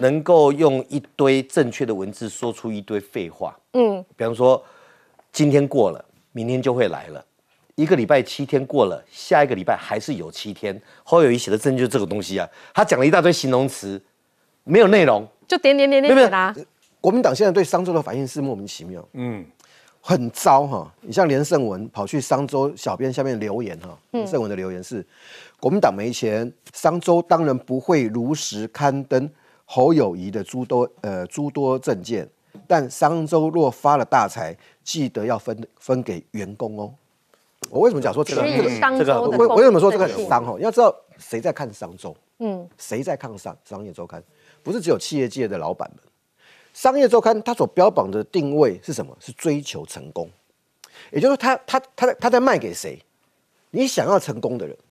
能够用一堆正确的文字说出一堆废话。嗯，比方说，今天过了，明天就会来了。一个礼拜七天过了，下一个礼拜还是有七天。侯友谊写的证就这个东西啊，他讲了一大堆形容词，没有内容，就点点点点点啊。国民党现在对商周的反应是莫名其妙，嗯，很糟哈。你像连胜文跑去商周小编下面留言哈，连胜文的留言是：国民党没钱，商周当然不会如实刊登。侯友谊的诸多呃诸多证件，但商周若发了大财，记得要分分给员工哦。我为什么讲说这个？这个我为什么说这个商？哦？要知道谁在看商周？嗯，谁在看商？商业周刊不是只有企业界的老板们。商业周刊它所标榜的定位是什么？是追求成功，也就是说，他他他他他在卖给谁？你想要成功的人。